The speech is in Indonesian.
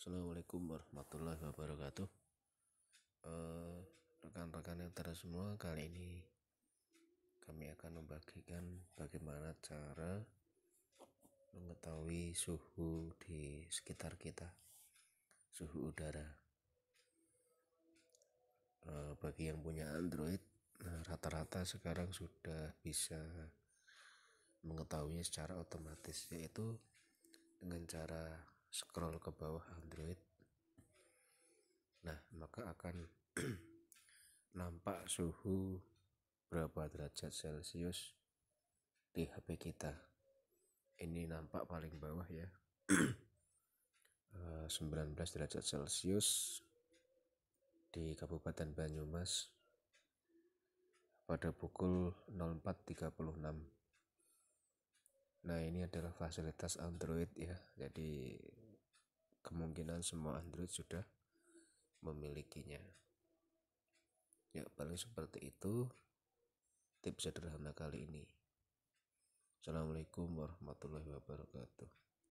Assalamualaikum warahmatullahi wabarakatuh eh, Rekan-rekan yang terus semua Kali ini Kami akan membagikan Bagaimana cara Mengetahui suhu Di sekitar kita Suhu udara uh, Bagi yang punya Android rata nah, Rata-rata sekarang sudah bisa Mengetahuinya secara otomatis Yaitu dengan cara scroll ke bawah Android nah maka akan nampak suhu berapa derajat celcius di HP kita ini nampak paling bawah ya 19 eh, derajat celcius di Kabupaten Banyumas pada pukul 04.36 nah ini adalah fasilitas Android ya jadi kemungkinan semua Android sudah memilikinya ya paling seperti itu tips sederhana kali ini Assalamualaikum warahmatullahi wabarakatuh